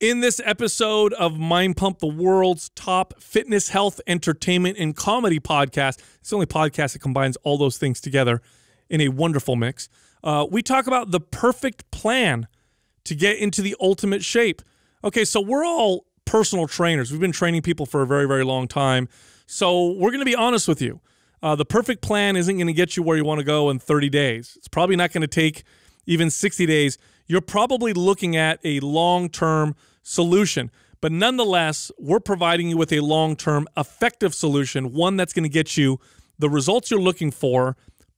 In this episode of Mind Pump, the world's top fitness, health, entertainment, and comedy podcast, it's the only podcast that combines all those things together in a wonderful mix. Uh, we talk about the perfect plan to get into the ultimate shape. Okay, so we're all personal trainers. We've been training people for a very, very long time. So we're going to be honest with you. Uh, the perfect plan isn't going to get you where you want to go in 30 days. It's probably not going to take even 60 days. You're probably looking at a long term solution. But nonetheless, we're providing you with a long term effective solution, one that's going to get you the results you're looking for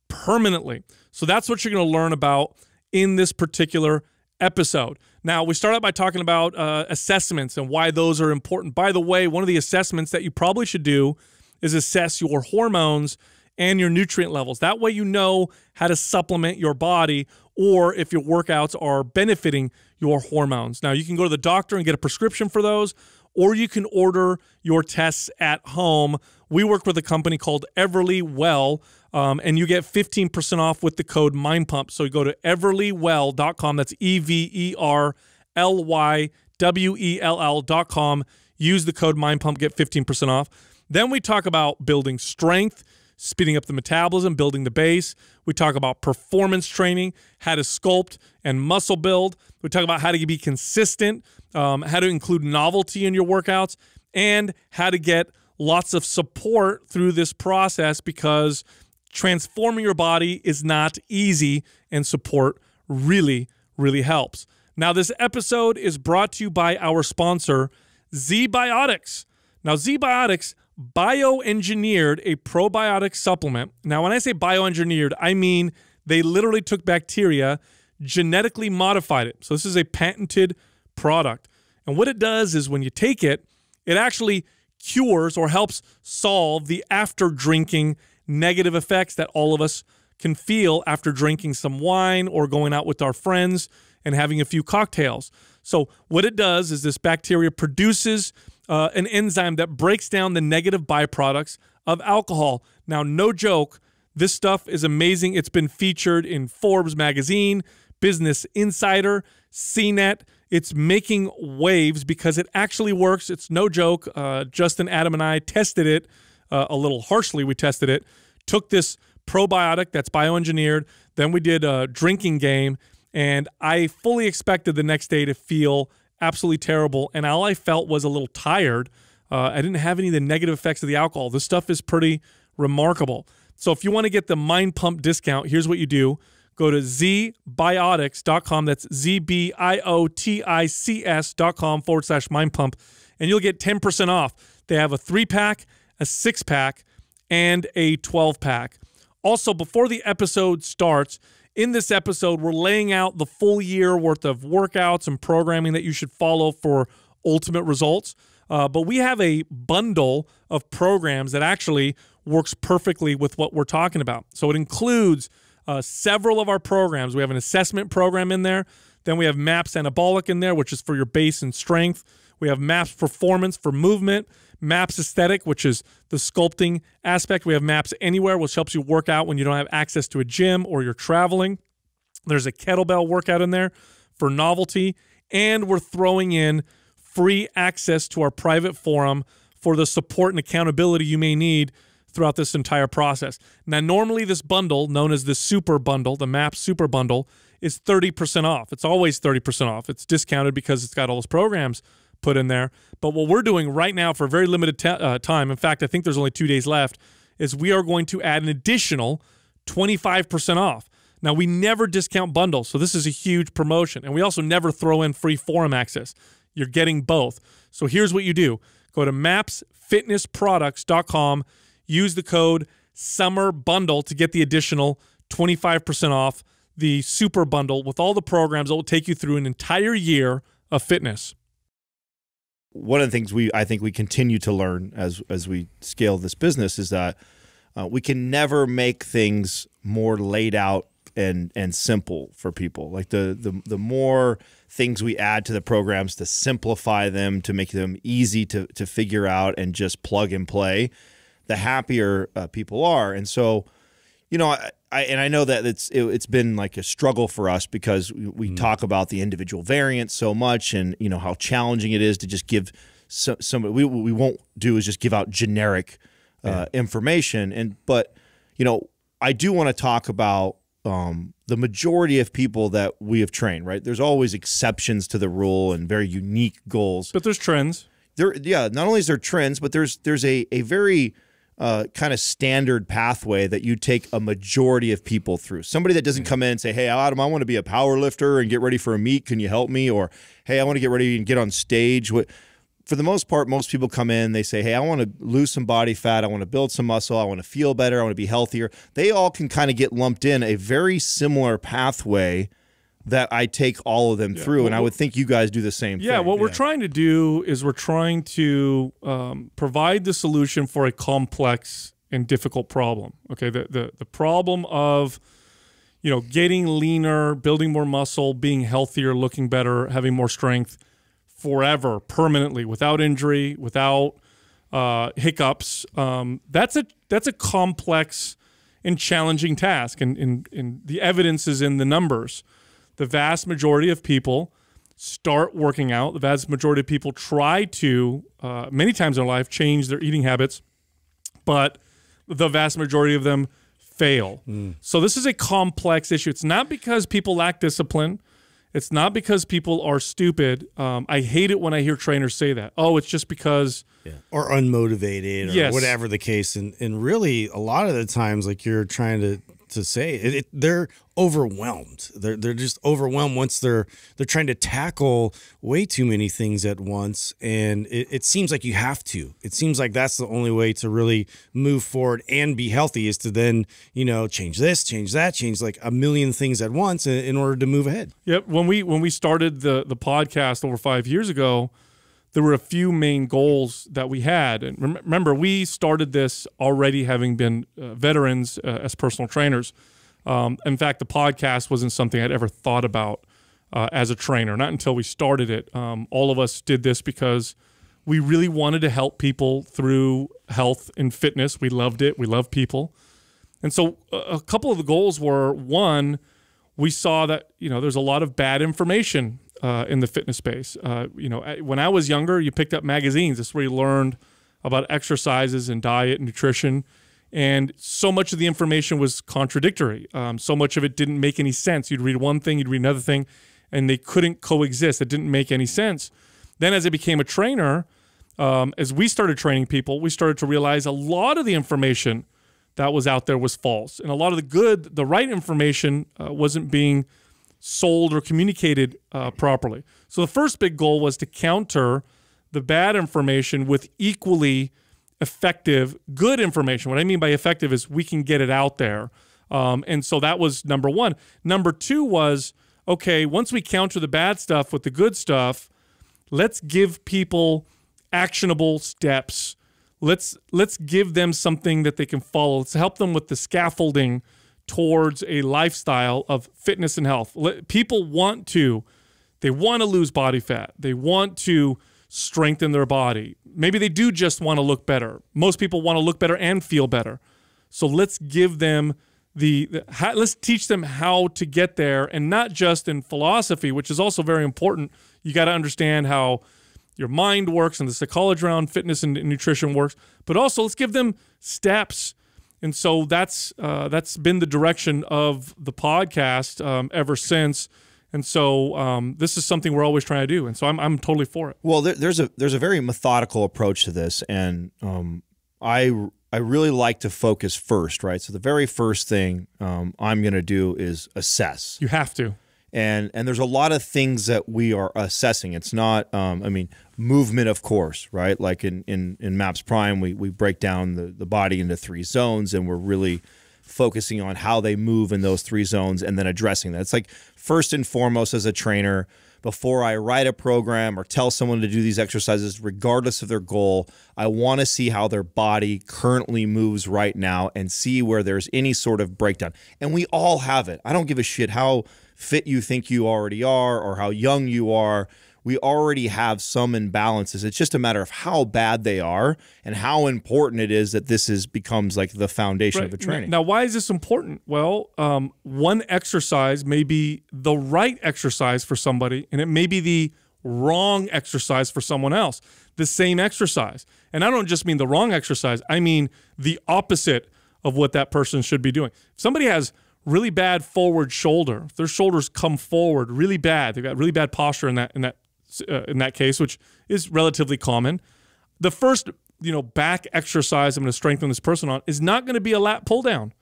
permanently. So that's what you're going to learn about in this particular episode. Now, we start out by talking about uh, assessments and why those are important. By the way, one of the assessments that you probably should do is assess your hormones and your nutrient levels. That way, you know how to supplement your body or if your workouts are benefiting your hormones. Now, you can go to the doctor and get a prescription for those, or you can order your tests at home. We work with a company called Everly Well, um, and you get 15% off with the code MindPump. So you go to everlywell.com. That's E V E R L Y W E L L.com. Use the code MindPump, get 15% off. Then we talk about building strength speeding up the metabolism, building the base. We talk about performance training, how to sculpt and muscle build. We talk about how to be consistent, um, how to include novelty in your workouts, and how to get lots of support through this process because transforming your body is not easy and support really, really helps. Now, this episode is brought to you by our sponsor, ZBiotics. Now, ZBiotics bioengineered a probiotic supplement. Now, when I say bioengineered, I mean they literally took bacteria, genetically modified it. So, this is a patented product. And what it does is when you take it, it actually cures or helps solve the after drinking negative effects that all of us can feel after drinking some wine or going out with our friends and having a few cocktails. So, what it does is this bacteria produces uh, an enzyme that breaks down the negative byproducts of alcohol. Now, no joke, this stuff is amazing. It's been featured in Forbes magazine, Business Insider, CNET. It's making waves because it actually works. It's no joke. Uh, Justin, Adam, and I tested it uh, a little harshly. We tested it, took this probiotic that's bioengineered, then we did a drinking game, and I fully expected the next day to feel absolutely terrible. And all I felt was a little tired. Uh, I didn't have any of the negative effects of the alcohol. This stuff is pretty remarkable. So if you want to get the Mind Pump discount, here's what you do. Go to zbiotics.com. That's Z-B-I-O-T-I-C-S.com forward slash Mind Pump. And you'll get 10% off. They have a three-pack, a six-pack, and a 12-pack. Also, before the episode starts, in this episode, we're laying out the full year worth of workouts and programming that you should follow for ultimate results. Uh, but we have a bundle of programs that actually works perfectly with what we're talking about. So it includes uh, several of our programs. We have an assessment program in there. Then we have MAPS Anabolic in there, which is for your base and strength. We have maps performance for movement, maps aesthetic, which is the sculpting aspect. We have maps anywhere, which helps you work out when you don't have access to a gym or you're traveling. There's a kettlebell workout in there for novelty. And we're throwing in free access to our private forum for the support and accountability you may need throughout this entire process. Now, normally this bundle, known as the Super Bundle, the Map Super Bundle, is 30% off. It's always 30% off. It's discounted because it's got all those programs put in there. But what we're doing right now for a very limited uh, time, in fact, I think there's only two days left, is we are going to add an additional 25% off. Now, we never discount bundles, so this is a huge promotion. And we also never throw in free forum access. You're getting both. So here's what you do. Go to mapsfitnessproducts.com, use the code summer bundle to get the additional 25% off the super bundle with all the programs that will take you through an entire year of fitness one of the things we I think we continue to learn as as we scale this business is that uh, we can never make things more laid out and and simple for people. Like the the the more things we add to the programs to simplify them, to make them easy to to figure out and just plug and play, the happier uh, people are. And so you know, I, I, and I know that it's it, has been like a struggle for us because we, we mm. talk about the individual variants so much, and you know how challenging it is to just give so, somebody. We, we won't do is just give out generic uh, yeah. information, and but you know I do want to talk about um, the majority of people that we have trained. Right, there's always exceptions to the rule and very unique goals, but there's trends. There, yeah. Not only is there trends, but there's there's a a very uh, kind of standard pathway that you take a majority of people through. Somebody that doesn't mm. come in and say, "Hey, Adam, I want to be a power lifter and get ready for a meet. Can you help me?" Or, "Hey, I want to get ready and get on stage." For the most part, most people come in, they say, "Hey, I want to lose some body fat. I want to build some muscle. I want to feel better. I want to be healthier." They all can kind of get lumped in a very similar pathway that I take all of them yeah. through, well, and I would think you guys do the same. Yeah, thing. what we're trying to do is we're trying to um, provide the solution for a complex and difficult problem. Okay, the the the problem of you know getting leaner, building more muscle, being healthier, looking better, having more strength forever, permanently, without injury, without uh, hiccups. Um, that's a that's a complex and challenging task, and, and, and the evidence is in the numbers the vast majority of people start working out. The vast majority of people try to, uh, many times in their life, change their eating habits, but the vast majority of them fail. Mm. So this is a complex issue. It's not because people lack discipline. It's not because people are stupid. Um, I hate it when I hear trainers say that. Oh, it's just because. Yeah. Or unmotivated or yes. whatever the case. And, and really, a lot of the times, like you're trying to to say. It, it, they're overwhelmed. They're they're just overwhelmed once they're they're trying to tackle way too many things at once, and it, it seems like you have to. It seems like that's the only way to really move forward and be healthy is to then you know change this, change that, change like a million things at once in, in order to move ahead. Yep. When we when we started the the podcast over five years ago there were a few main goals that we had. And rem remember, we started this already having been uh, veterans uh, as personal trainers. Um, in fact, the podcast wasn't something I'd ever thought about uh, as a trainer, not until we started it. Um, all of us did this because we really wanted to help people through health and fitness. We loved it, we love people. And so, a couple of the goals were one, we saw that you know there's a lot of bad information uh, in the fitness space. Uh, you know, when I was younger, you picked up magazines. That's where you learned about exercises and diet and nutrition. And so much of the information was contradictory. Um, so much of it didn't make any sense. You'd read one thing, you'd read another thing, and they couldn't coexist. It didn't make any sense. Then, as I became a trainer, um, as we started training people, we started to realize a lot of the information that was out there was false. And a lot of the good, the right information uh, wasn't being sold or communicated uh, properly. So the first big goal was to counter the bad information with equally effective good information. What I mean by effective is we can get it out there. Um, and so that was number one. Number two was okay, once we counter the bad stuff with the good stuff, let's give people actionable steps. Let's let's give them something that they can follow. Let's help them with the scaffolding towards a lifestyle of fitness and health. People want to, they want to lose body fat. They want to strengthen their body. Maybe they do just want to look better. Most people want to look better and feel better. So let's give them the, the let's teach them how to get there and not just in philosophy, which is also very important. You got to understand how your mind works and the psychology around fitness and nutrition works, but also let's give them steps and so that's uh, that's been the direction of the podcast um, ever since. And so um, this is something we're always trying to do. And so I'm, I'm totally for it. Well, there, there's a there's a very methodical approach to this, and um, I I really like to focus first, right? So the very first thing um, I'm going to do is assess. You have to and and there's a lot of things that we are assessing. It's not, um, I mean, movement, of course, right? Like in in in Maps Prime, we we break down the the body into three zones, and we're really focusing on how they move in those three zones, and then addressing that. It's like first and foremost as a trainer. Before I write a program or tell someone to do these exercises, regardless of their goal, I want to see how their body currently moves right now and see where there's any sort of breakdown. And we all have it. I don't give a shit how fit you think you already are or how young you are. We already have some imbalances. It's just a matter of how bad they are and how important it is that this is becomes like the foundation right. of the training. Now, why is this important? Well, um, one exercise may be the right exercise for somebody, and it may be the wrong exercise for someone else. The same exercise. And I don't just mean the wrong exercise, I mean the opposite of what that person should be doing. If somebody has really bad forward shoulder. Their shoulders come forward really bad. They've got really bad posture in that in that uh, in that case, which is relatively common. The first you know back exercise I'm going to strengthen this person on is not going to be a lat pull down.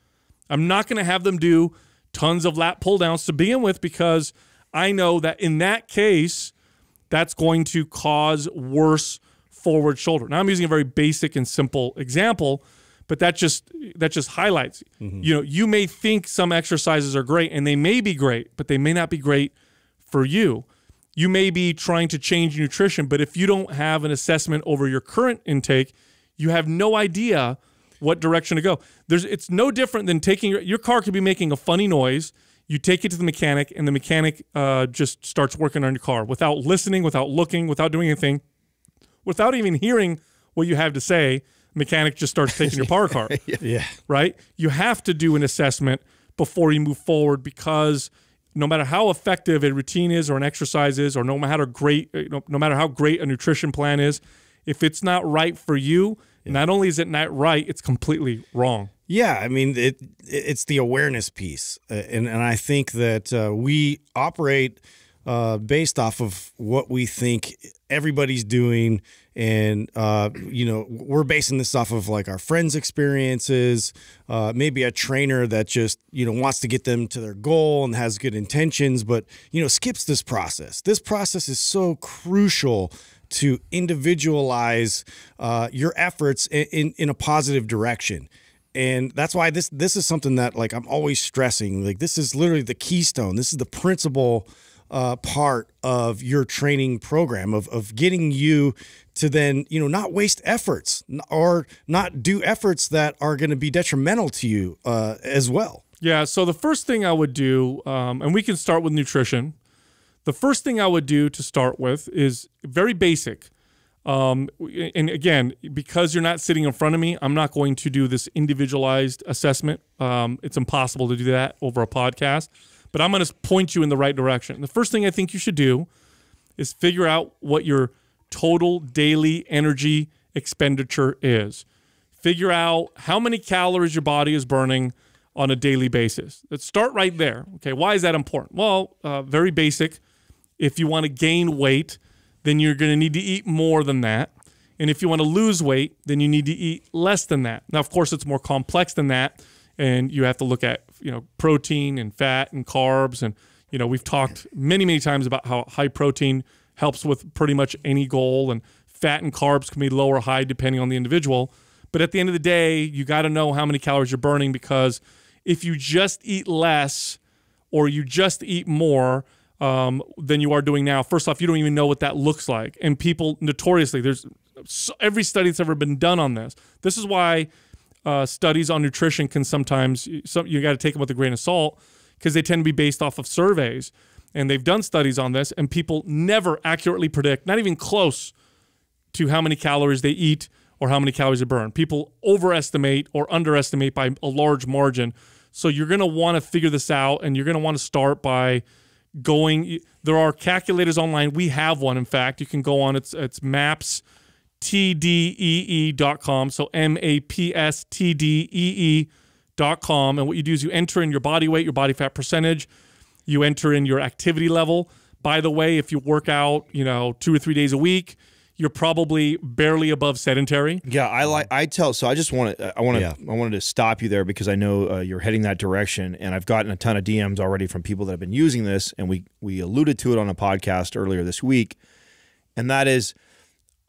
I'm not going to have them do tons of lat pull downs to begin with because I know that in that case, that's going to cause worse forward shoulder. Now I'm using a very basic and simple example but that just that just highlights mm -hmm. you know you may think some exercises are great and they may be great but they may not be great for you you may be trying to change nutrition but if you don't have an assessment over your current intake you have no idea what direction to go there's it's no different than taking your, your car could be making a funny noise you take it to the mechanic and the mechanic uh, just starts working on your car without listening without looking without doing anything without even hearing what you have to say mechanic just starts taking your power car, yeah. Right? You have to do an assessment before you move forward because no matter how effective a routine is or an exercise is or no matter great uh, no, matter how great a nutrition plan is, if it's not right for you, yeah. not only is it not right, it's completely wrong. Yeah, I mean it. It's the awareness piece, uh, and and I think that uh, we operate uh, based off of what we think everybody's doing. And, uh, you know, we're basing this off of like our friends' experiences, uh, maybe a trainer that just, you know, wants to get them to their goal and has good intentions, but, you know, skips this process. This process is so crucial to individualize uh, your efforts in, in, in a positive direction and that's why this this is something that like I'm always stressing. Like this is literally the keystone. This is the principle uh, part of your training program of, of getting you to then you know not waste efforts or not do efforts that are going to be detrimental to you uh, as well yeah so the first thing i would do um, and we can start with nutrition the first thing i would do to start with is very basic um, and again, because you're not sitting in front of me, I'm not going to do this individualized assessment. Um, it's impossible to do that over a podcast but I'm going to point you in the right direction. The first thing I think you should do is figure out what your total daily energy expenditure is. Figure out how many calories your body is burning on a daily basis. Let's start right there. Okay, why is that important? Well, uh, very basic. If you want to gain weight, then you're going to need to eat more than that. And if you want to lose weight, then you need to eat less than that. Now, of course, it's more complex than that and you have to look at you know protein and fat and carbs and you know we've talked many many times about how high protein helps with pretty much any goal and fat and carbs can be low or high depending on the individual but at the end of the day you got to know how many calories you're burning because if you just eat less or you just eat more um, than you are doing now first off you don't even know what that looks like and people notoriously there's every study that's ever been done on this this is why uh, studies on nutrition can sometimes some, you got to take them with a grain of salt because they tend to be based off of surveys and they've done studies on this and people never accurately predict not even close to how many calories they eat or how many calories they burn people overestimate or underestimate by a large margin so you're going to want to figure this out and you're going to want to start by going there are calculators online we have one in fact you can go on it's it's maps dot com So M A P S T D E com And what you do is you enter in your body weight, your body fat percentage, you enter in your activity level. By the way, if you work out, you know, two or three days a week, you're probably barely above sedentary. Yeah, I like I tell so I just want to I want to yeah. I wanted to stop you there because I know uh, you're heading that direction and I've gotten a ton of DMs already from people that have been using this and we we alluded to it on a podcast earlier this week. And that is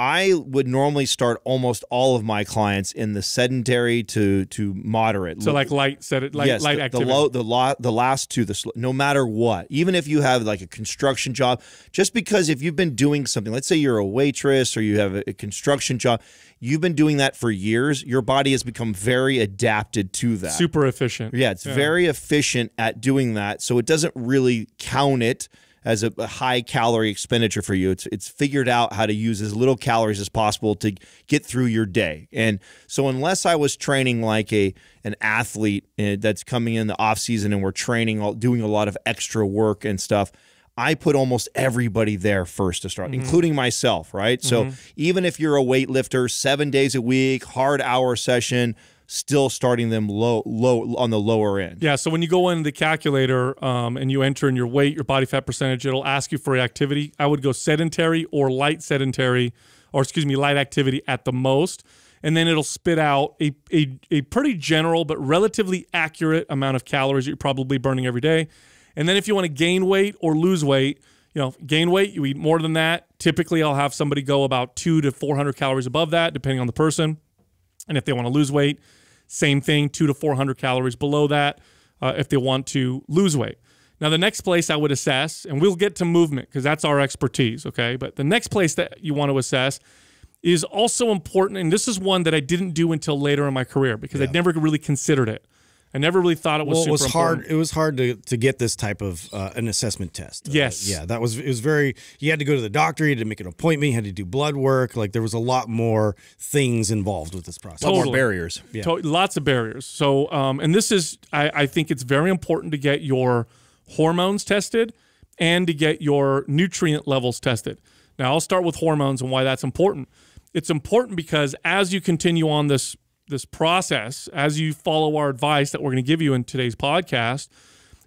I would normally start almost all of my clients in the sedentary to to moderate. So like light sedentary. light, yes, light the, activity. The low, the the last two, the no matter what, even if you have like a construction job, just because if you've been doing something, let's say you're a waitress or you have a, a construction job, you've been doing that for years. Your body has become very adapted to that. Super efficient. Yeah, it's yeah. very efficient at doing that, so it doesn't really count it as a, high calorie expenditure for you. It's it's figured out how to use as little calories as possible to get through your day. And so unless I was training like a an athlete eh, that's coming in the off season and we're training doing a lot of extra work and stuff, I put almost everybody there first to start, mm -hmm. including myself, right? Mm -hmm. So mm-hmm. even if you're a weightlifter, seven days a week, hard hour session, still starting them low, low on the lower end. Yeah. So when you go in the calculator um, and you enter in your weight, your body fat percentage, it'll ask you for activity. I would go sedentary or light sedentary, or excuse me, light activity at the most. And then it'll spit out a, a, a pretty general but relatively accurate amount of calories that you're probably burning every day. And then if you want to gain weight or lose weight, you know, gain weight, you eat more than that. Typically, I'll have somebody go about two to 400 calories above that, depending on the person. And if they want to lose weight, same thing, two to 400 calories below that uh, if they want to lose weight. Now, the next place I would assess, and we'll get to movement because that's our expertise, okay? But the next place that you want to assess is also important. And this is one that I didn't do until later in my career because yeah. I'd never really considered it. I never really thought it was. Well, it was important. hard. It was hard to, to get this type of uh, an assessment test. Uh, yes. Uh, yeah, that was it. Was very. You had to go to the doctor. You had to make an appointment. You had to do blood work. Like there was a lot more things involved with this process. Totally. A lot more barriers. Yeah. To lots of barriers. So, um, and this is. I, I think it's very important to get your hormones tested and to get your nutrient levels tested. Now, I'll start with hormones and why that's important. It's important because as you continue on this this process as you follow our advice that we're going to give you in today's podcast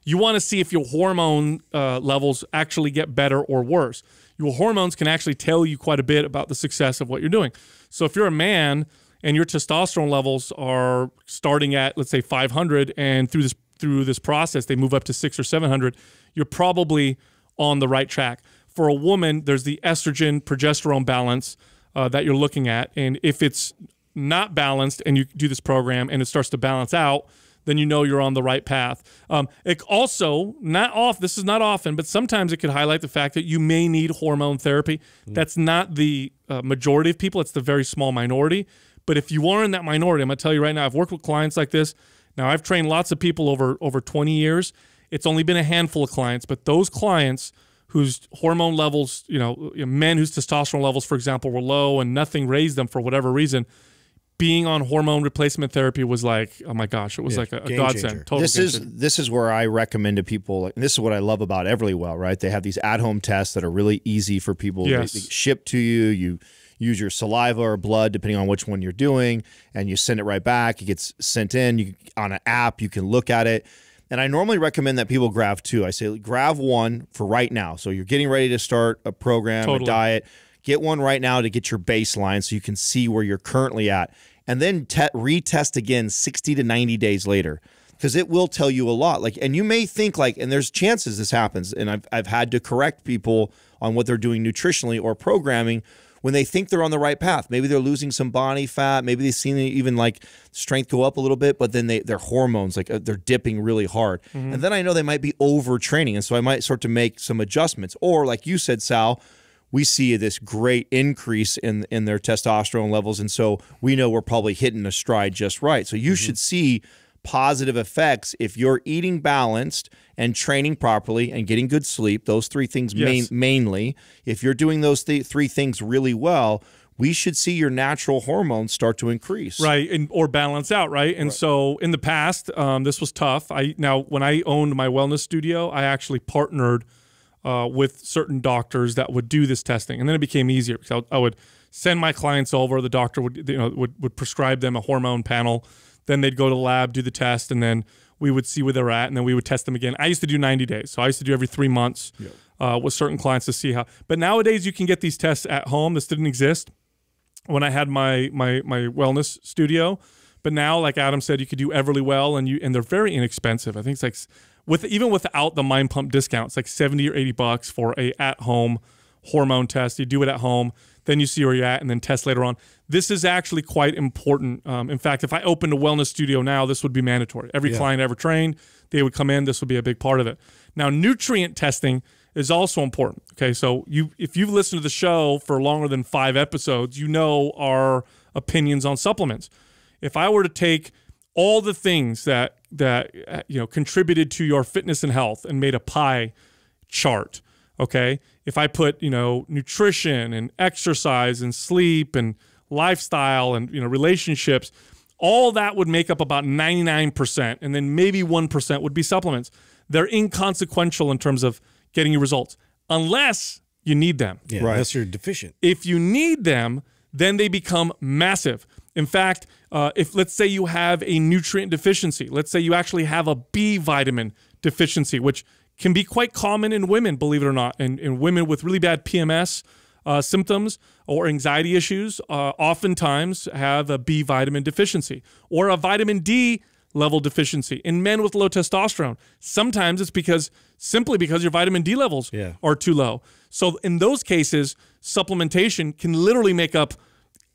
you want to see if your hormone uh, levels actually get better or worse your hormones can actually tell you quite a bit about the success of what you're doing so if you're a man and your testosterone levels are starting at let's say 500 and through this through this process they move up to 6 or 700 you're probably on the right track for a woman there's the estrogen progesterone balance uh, that you're looking at. And if it's not balanced and you do this program and it starts to balance out, then you know you're on the right path. Um, it also, not off, this is not often, but sometimes it could highlight the fact that you may need hormone therapy. Mm. That's not the uh, majority of people, it's the very small minority. But if you are in that minority, I'm going to tell you right now, I've worked with clients like this. Now, I've trained lots of people over, over 20 years. It's only been a handful of clients, but those clients whose hormone levels, you know, men whose testosterone levels, for example, were low and nothing raised them for whatever reason – being on hormone replacement therapy was like, oh my gosh, it was yeah, like a, a godsend. this is changer. this is where I recommend to people. And this is what I love about Everlywell, right? They have these at home tests that are really easy for people. Yes. They, ship to you. You use your saliva or blood, depending on which one you're doing, and you send it right back. It gets sent in you, on an app. You can look at it. And I normally recommend that people grab two. I say grab one for right now. So you're getting ready to start a program, totally. a diet. Get one right now to get your baseline so you can see where you're currently at. And then retest again 60 to 90 days later because it will tell you a lot. Like, and you may think like, and there's chances this happens. And I've, I've had to correct people on what they're doing nutritionally or programming when they think they're on the right path. Maybe they're losing some body fat. Maybe they've seen even like strength go up a little bit, but then they, their hormones, like uh, they're dipping really hard. Mm -hmm. And then I know they might be overtraining. And so I might start to make some adjustments. Or like you said, Sal, we see this great increase in in their testosterone levels, and so we know we're probably hitting a stride just right. So you mm-hmm. should see positive effects if you're eating balanced and training properly and getting good sleep. Those three things yes. main, mainly. If you're doing those th- three things really well, we should see your natural hormones start to increase right and or balance out right and right. so in the past um, this was tough i now when i owned my wellness studio i actually partnered uh, with certain doctors that would do this testing, and then it became easier because I, I would send my clients over. The doctor would you know would would prescribe them a hormone panel. Then they'd go to the lab, do the test, and then we would see where they're at, and then we would test them again. I used to do 90 days, so I used to do every three months yep. uh, with certain clients to see how. But nowadays, you can get these tests at home. This didn't exist when I had my my my wellness studio, but now, like Adam said, you could do Everly Well, and you and they're very inexpensive. I think it's like with even without the mind pump discount, it's like 70 or 80 bucks for a at home hormone test. You do it at home, then you see where you're at, and then test later on. This is actually quite important. Um, in fact, if I opened a wellness studio now, this would be mandatory. Every yeah. client ever trained, they would come in. This would be a big part of it. Now, nutrient testing is also important. Okay, so you if you've listened to the show for longer than five episodes, you know our opinions on supplements. If I were to take all the things that that uh, you know contributed to your fitness and health and made a pie chart okay if i put you know nutrition and exercise and sleep and lifestyle and you know relationships all that would make up about 99% and then maybe 1% would be supplements they're inconsequential in terms of getting you results unless you need them yeah, right. unless you're deficient if you need them then they become massive in fact uh, if let's say you have a nutrient deficiency, let's say you actually have a B vitamin deficiency, which can be quite common in women, believe it or not, and in women with really bad PMS uh, symptoms or anxiety issues, uh, oftentimes have a B vitamin deficiency or a vitamin D level deficiency. In men with low testosterone, sometimes it's because simply because your vitamin D levels yeah. are too low. So in those cases, supplementation can literally make up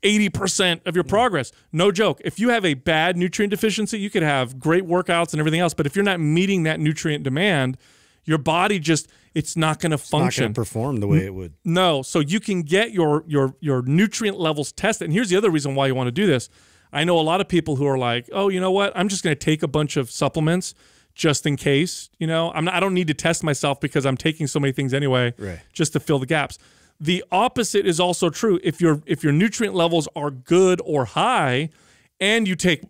80% of your progress. No joke. If you have a bad nutrient deficiency, you could have great workouts and everything else, but if you're not meeting that nutrient demand, your body just it's not going to function not perform the way it would. No, so you can get your your your nutrient levels tested. And here's the other reason why you want to do this. I know a lot of people who are like, "Oh, you know what? I'm just going to take a bunch of supplements." just in case. You know, I'm not, I don't need to test myself because I'm taking so many things anyway, right. just to fill the gaps. The opposite is also true. If your if your nutrient levels are good or high, and you take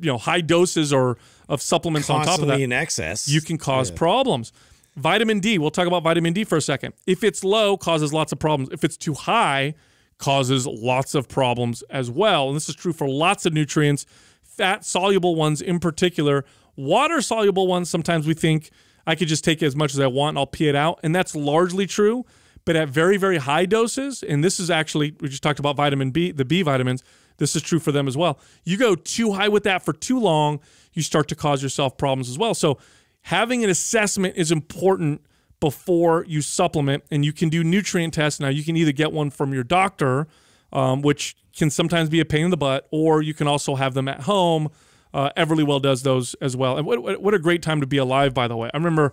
you know high doses or of supplements Constantly on top of that in excess, you can cause yeah. problems. Vitamin D. We'll talk about vitamin D for a second. If it's low, causes lots of problems. If it's too high, causes lots of problems as well. And this is true for lots of nutrients, fat soluble ones in particular. Water soluble ones. Sometimes we think I could just take as much as I want and I'll pee it out, and that's largely true but at very, very high doses, and this is actually, we just talked about vitamin B, the B vitamins, this is true for them as well. You go too high with that for too long, you start to cause yourself problems as well. So having an assessment is important before you supplement, and you can do nutrient tests. Now, you can either get one from your doctor, um, which can sometimes be a pain in the butt, or you can also have them at home. Uh, Everlywell does those as well. And what, what a great time to be alive, by the way. I remember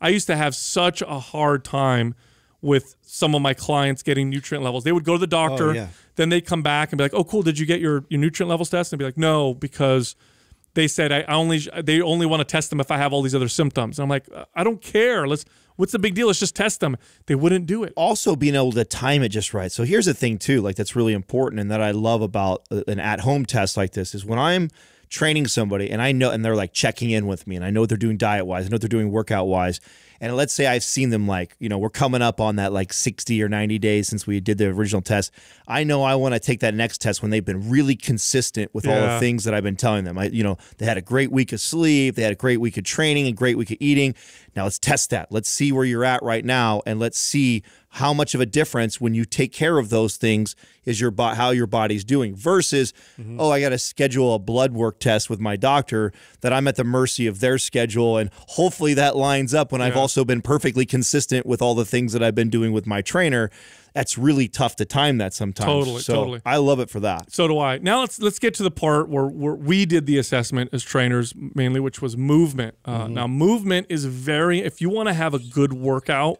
I used to have such a hard time – with some of my clients getting nutrient levels. They would go to the oh, doctor, oh, yeah. then they would come back and be like, "Oh, cool, did you get your your nutrient levels test?" And be like, "No, because." They said I only they only want to test them if I have all these other symptoms. And I'm like, uh, I don't care. Let's What's the big deal? Let's just test them. They wouldn't do it. Also, being able to time it just right. So here's the thing too, like that's really important, and that I love about uh, an at-home test like this is when I'm training somebody and I know, and they're like checking in with me, and I know what they're doing diet-wise, I know what they're doing workout-wise, and let's say I've seen them like, you know, we're coming up on that like 60 or 90 days since we did the original test. I know I want to take that next test when they've been really consistent with yeah. all the things that I've been telling them. I, you know, they had a great week of sleep, they had a great week of training, a great week of eating. Now let's test that. Let's see where you're at right now, and let's see how much of a difference when you take care of those things is your how your body's doing versus mm -hmm. oh I got to schedule a blood work test with my doctor that I'm at the mercy of their schedule and hopefully that lines up when yeah. I've also been perfectly consistent with all the things that I've been doing with my trainer that's really tough to time that sometimes. Totally, so totally. I love it for that. So do I. Now let's let's get to the part where, where we did the assessment as trainers mainly, which was movement. Uh, mm -hmm. Now movement is very. If you want to have a good workout,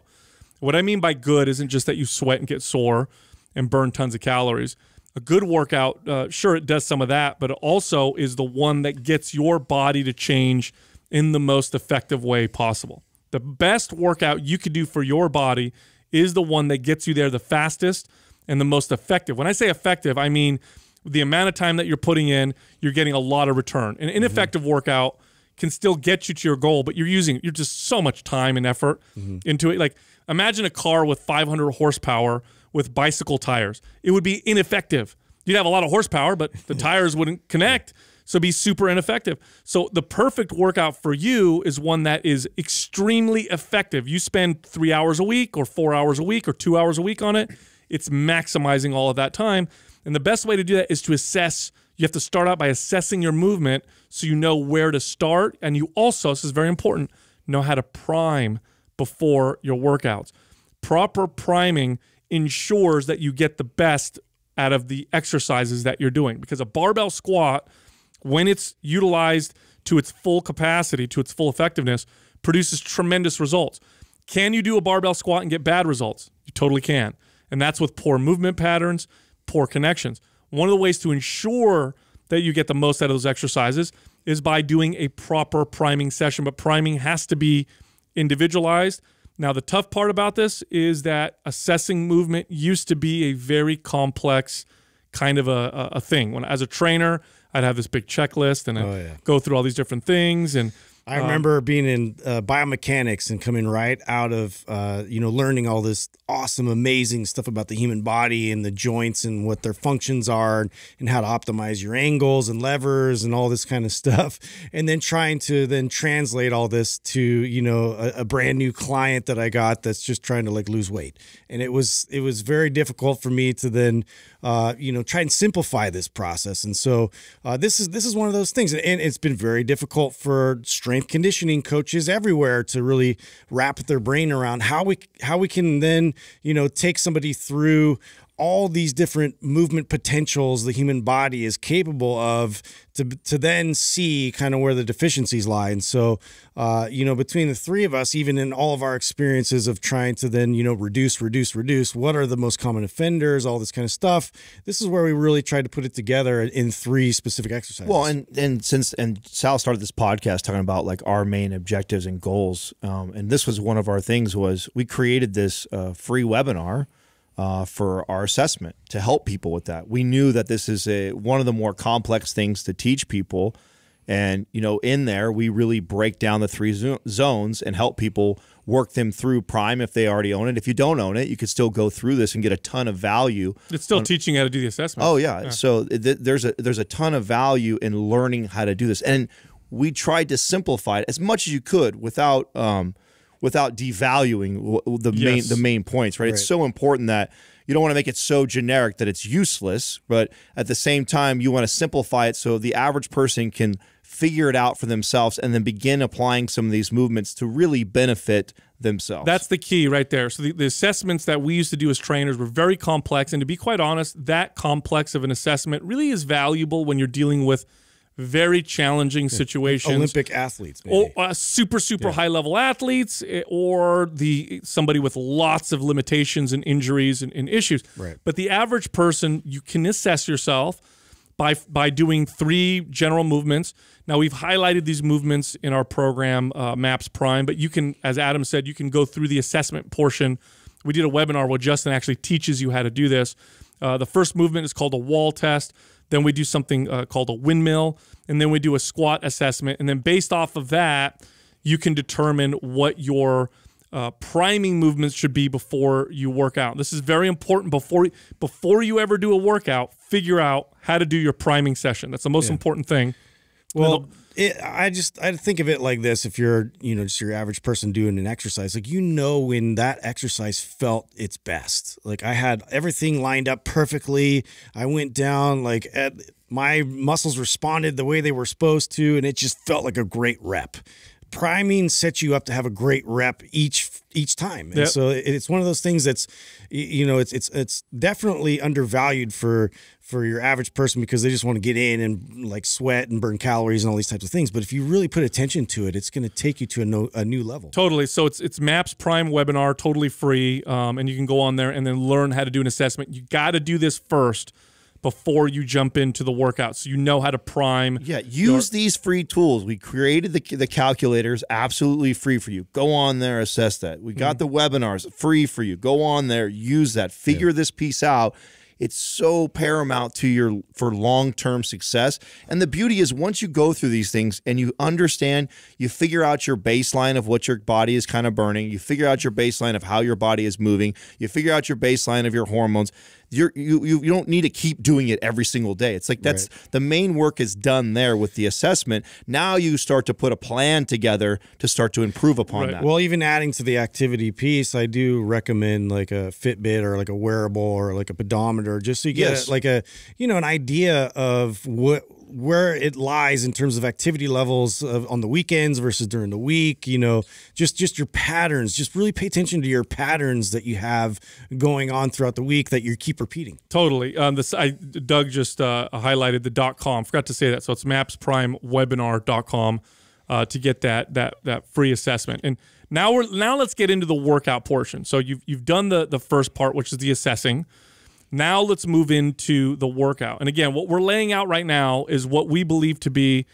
what I mean by good isn't just that you sweat and get sore and burn tons of calories. A good workout, uh, sure, it does some of that, but it also is the one that gets your body to change in the most effective way possible. The best workout you could do for your body is the one that gets you there the fastest and the most effective. When I say effective, I mean the amount of time that you're putting in, you're getting a lot of return. An mm-hmm. ineffective mm -hmm. workout can still get you to your goal, but you're using you're just so much time and effort mm -hmm. into it. Like imagine a car with 500 horsepower with bicycle tires. It would be ineffective. You'd have a lot of horsepower, but the tires wouldn't connect. So be super ineffective. So the perfect workout for you is one that is extremely effective. You spend three hours a week or four hours a week or two hours a week on it. It's maximizing all of that time. And the best way to do that is to assess. You have to start out by assessing your movement so you know where to start. And you also, this is very important, know how to prime before your workouts. Proper priming ensures that you get the best out of the exercises that you're doing because a barbell squat – when it's utilized to its full capacity, to its full effectiveness, produces tremendous results. Can you do a barbell squat and get bad results? You totally can. And that's with poor movement patterns, poor connections. One of the ways to ensure that you get the most out of those exercises is by doing a proper priming session, but priming has to be individualized. Now, the tough part about this is that assessing movement used to be a very complex kind of a, a, thing. When as a trainer, I'd have this big checklist and oh, yeah. go through all these different things and. I um, remember being in uh, biomechanics and coming right out of, uh, you know, learning all this awesome, amazing stuff about the human body and the joints and what their functions are and, and, how to optimize your angles and levers and all this kind of stuff. And then trying to then translate all this to, you know, a, a brand new client that I got that's just trying to like lose weight. And it was, it was very difficult for me to then uh, you know, try and simplify this process. And so uh, this is this is one of those things, and it's been very difficult for strength conditioning coaches everywhere to really wrap their brain around how we how we can then you know take somebody through all these different movement potentials the human body is capable of to, to then see kind of where the deficiencies lie. And so, uh, you know, between the three of us, even in all of our experiences of trying to then, you know, reduce, reduce, reduce, what are the most common offenders, all this kind of stuff. This is where we really tried to put it together in three specific exercises. Well, and, and since, and Sal started this podcast talking about like our main objectives and goals. Um, and this was one of our things was we created this uh, free webinar uh, for our assessment to help people with that. We knew that this is a one of the more complex things to teach people, and you know, in there we really break down the three zo zones and help people work them through Prime if they already own it. If you don't own it, you could still go through this and get a ton of value. It's still on, teaching how to do the assessment. Oh yeah, yeah. so th there's a there's a ton of value in learning how to do this, and we tried to simplify it as much as you could without. Um, without devaluing the yes. main the main points, right? right? It's so important that you don't want to make it so generic that it's useless, but at the same time, you want to simplify it so the average person can figure it out for themselves and then begin applying some of these movements to really benefit themselves. That's the key right there. So the, the, assessments that we used to do as trainers were very complex. And to be quite honest, that complex of an assessment really is valuable when you're dealing with very challenging situations. Olympic athletes, maybe. or uh, super super yeah. high level athletes, eh, or the somebody with lots of limitations and injuries and, and, issues. Right. But the average person, you can assess yourself by by doing three general movements. Now we've highlighted these movements in our program uh, Maps Prime, but you can, as Adam said, you can go through the assessment portion. We did a webinar where Justin actually teaches you how to do this. Uh, the first movement is called a wall test. Then we do something uh, called a windmill, and then we do a squat assessment. And then based off of that, you can determine what your uh, priming movements should be before you work out. This is very important before before you ever do a workout. Figure out how to do your priming session. That's the most yeah. important thing. Well, it, I just I think of it like this: if you're you know just your average person doing an exercise, like you know when that exercise felt its best. Like I had everything lined up perfectly. I went down like at, my muscles responded the way they were supposed to, and it just felt like a great rep. Priming sets you up to have a great rep each each time. And yep. so it's one of those things that's you know it's it's it's definitely undervalued for for your average person because they just want to get in and like sweat and burn calories and all these types of things. But if you really put attention to it, it's going to take you to a, no, a new level. Totally. So it's it's Maps Prime webinar, totally free, um, and you can go on there and then learn how to do an assessment. You got to do this first before you jump into the workout so you know how to prime. Yeah, use these free tools. We created the, the calculators absolutely free for you. Go on there, assess that. We got mm. the webinars free for you. Go on there, use that, figure yeah. this piece out. It's so paramount to your for long-term success. And the beauty is once you go through these things and you understand, you figure out your baseline of what your body is kind of burning, you figure out your baseline of how your body is moving, you figure out your baseline of your hormones, you're you you, don't need to keep doing it every single day. It's like that's right. the main work is done there with the assessment. Now you start to put a plan together to start to improve upon right. that. Well, even adding to the activity piece, I do recommend like a Fitbit or like a wearable or like a pedometer just so you get yes. like a you know an idea of what where it lies in terms of activity levels of, on the weekends versus during the week you know just just your patterns just really pay attention to your patterns that you have going on throughout the week that you keep repeating totally um, this i doug just uh, highlighted the dot com forgot to say that so it's mapsprimewebinar.com uh, to get that that that free assessment and now we're now let's get into the workout portion so you've you've done the the first part which is the assessing now let's move into the workout. And again, what we're laying out right now is what we believe to be,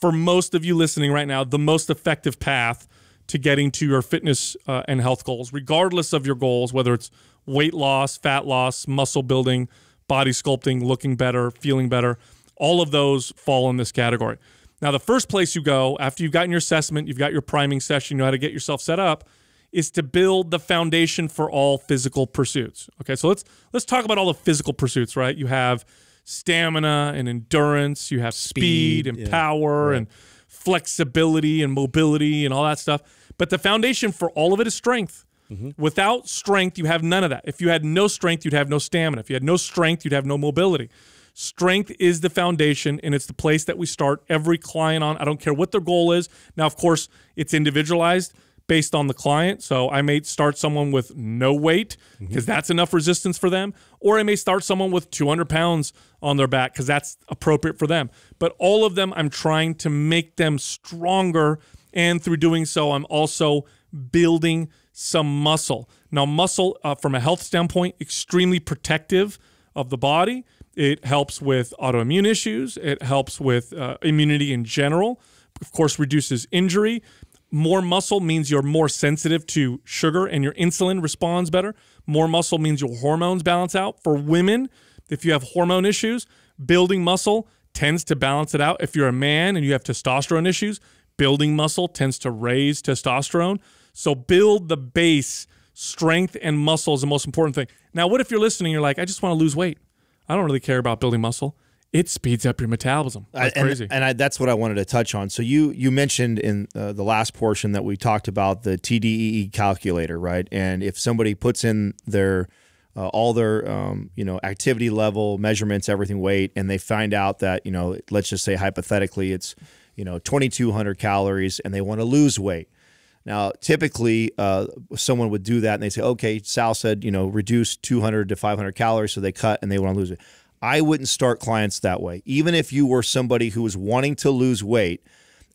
for most of you listening right now, the most effective path to getting to your fitness uh, and health goals, regardless of your goals, whether it's weight loss, fat loss, muscle building, body sculpting, looking better, feeling better. All of those fall in this category. Now, the first place you go after you've gotten your assessment, you've got your priming session, you know how to get yourself set up is to build the foundation for all physical pursuits. Okay, so let's let's talk about all the physical pursuits, right? You have stamina and endurance, you have speed, speed and yeah, power right. and flexibility and mobility and all that stuff. But the foundation for all of it is strength. Mm-hmm. Without strength, you have none of that. If you had no strength, you'd have no stamina. If you had no strength, you'd have no mobility. Strength is the foundation, and it's the place that we start every client on. I don't care what their goal is. Now, of course, it's individualized based on the client. So I may start someone with no weight because mm-hmm. that's enough resistance for them, or I may start someone with 200 pounds on their back because that's appropriate for them. But all of them, I'm trying to make them stronger. And through doing so, I'm also building some muscle. Now, muscle, uh, from a health standpoint, extremely protective of the body. It helps with autoimmune issues. It helps with uh, immunity in general. Of course, reduces injury more muscle means you're more sensitive to sugar and your insulin responds better. More muscle means your hormones balance out. For women, if you have hormone issues, building muscle tends to balance it out. If you're a man and you have testosterone issues, building muscle tends to raise testosterone. So build the base. Strength and muscle is the most important thing. Now, what if you're listening? You're like, I just want to lose weight. I don't really care about building muscle it speeds up your metabolism. That's and, crazy. And I, that's what I wanted to touch on. So you you mentioned in uh, the last portion that we talked about the TDEE calculator, right? And if somebody puts in their uh, all their um, you know activity level measurements, everything weight, and they find out that you know let's just say hypothetically it's you know 2,200 calories, and they want to lose weight. Now, typically, uh, someone would do that and they say, okay, Sal said, you know, reduce 200 to 500 calories. So they cut and they want to lose it. I wouldn't start clients that way. Even if you were somebody who was wanting to lose weight,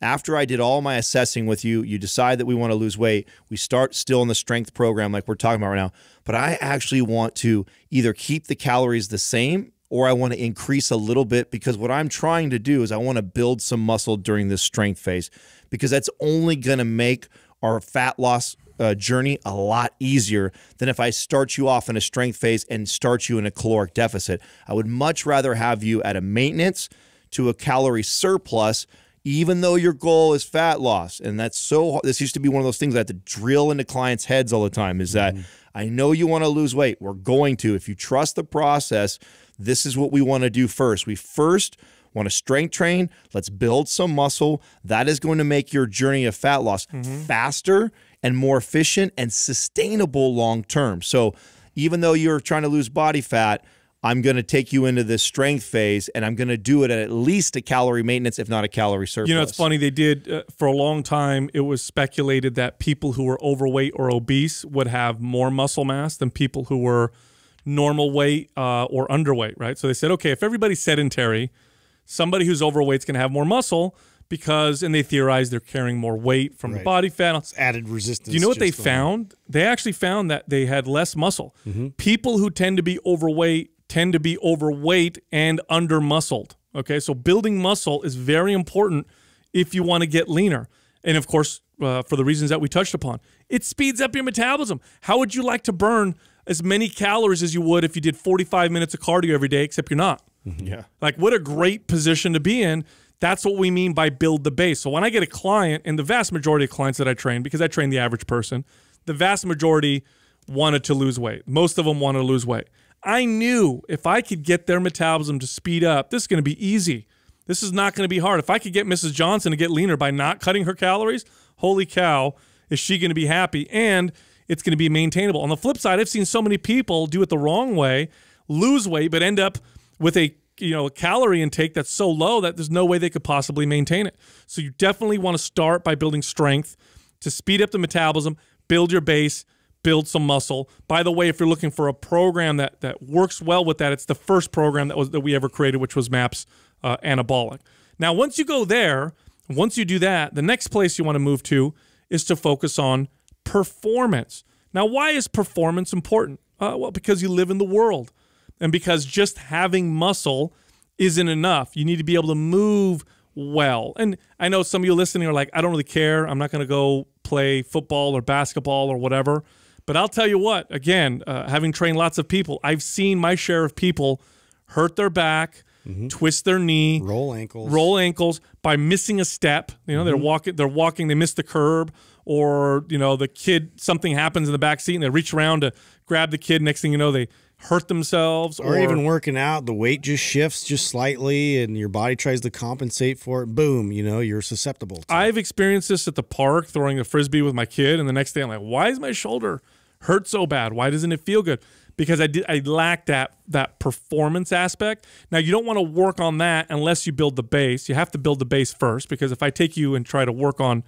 after I did all my assessing with you, you decide that we want to lose weight. We start still in the strength program like we're talking about right now, but I actually want to either keep the calories the same or I want to increase a little bit because what I'm trying to do is I want to build some muscle during this strength phase because that's only going to make our fat loss uh, journey a lot easier than if I start you off in a strength phase and start you in a caloric deficit. I would much rather have you at a maintenance to a calorie surplus even though your goal is fat loss and that's so this used to be one of those things I had to drill into clients heads all the time is that mm. i know you want to lose weight we're going to if you trust the process this is what we want to do first we first want to strength train let's build some muscle that is going to make your journey of fat loss mm -hmm. faster and more efficient and sustainable long term. So even though you're trying to lose body fat, I'm going to take you into this strength phase and I'm going to do it at at least a calorie maintenance, if not a calorie surplus. You know, it's funny. They did uh, for a long time, it was speculated that people who were overweight or obese would have more muscle mass than people who were normal weight uh, or underweight, right? So they said, okay, if everybody's sedentary, somebody who's overweight's going to have more muscle because, and they theorize they're carrying more weight from right. the body fat. It's added resistance. Do you know what they found? They actually found that they had less muscle. Mm -hmm. People who tend to be overweight tend to be overweight and under muscled. Okay, so building muscle is very important if you want to get leaner. And of course, uh, for the reasons that we touched upon, it speeds up your metabolism. How would you like to burn as many calories as you would if you did 45 minutes of cardio every day, except you're not? Mm -hmm. Yeah. Like, what a great position to be in that's what we mean by build the base. So when I get a client, and the vast majority of clients that I train, because I train the average person, the vast majority wanted to lose weight. Most of them wanted to lose weight. I knew if I could get their metabolism to speed up, this is going to be easy. This is not going to be hard. If I could get Mrs. Johnson to get leaner by not cutting her calories, holy cow, is she going to be happy? And it's going to be maintainable. On the flip side, I've seen so many people do it the wrong way, lose weight, but end up with a you know a calorie intake that's so low that there's no way they could possibly maintain it. So you definitely want to start by building strength to speed up the metabolism, build your base, build some muscle. By the way, if you're looking for a program that that works well with that, it's the first program that was that we ever created, which was MAPS uh, Anabolic. Now, once you go there, once you do that, the next place you want to move to is to focus on performance. Now, why is performance important? Uh, well, because you live in the world and because just having muscle isn't enough. You need to be able to move well. And I know some of you listening are like, I don't really care. I'm not going to go play football or basketball or whatever. But I'll tell you what, again, uh, having trained lots of people, I've seen my share of people hurt their back, mm -hmm. twist their knee, roll ankles, roll ankles by missing a step. You know, mm -hmm. they're mm-hmm. walking, they're walking, they miss the curb, or you know, the kid something happens in the back seat and they reach around to grab the kid. Next thing you know, they hurt themselves or, or, even working out the weight just shifts just slightly and your body tries to compensate for it boom you know you're susceptible i've it. experienced this at the park throwing a frisbee with my kid and the next day i'm like why is my shoulder hurt so bad why doesn't it feel good because i did i lacked that that performance aspect now you don't want to work on that unless you build the base you have to build the base first because if i take you and try to work on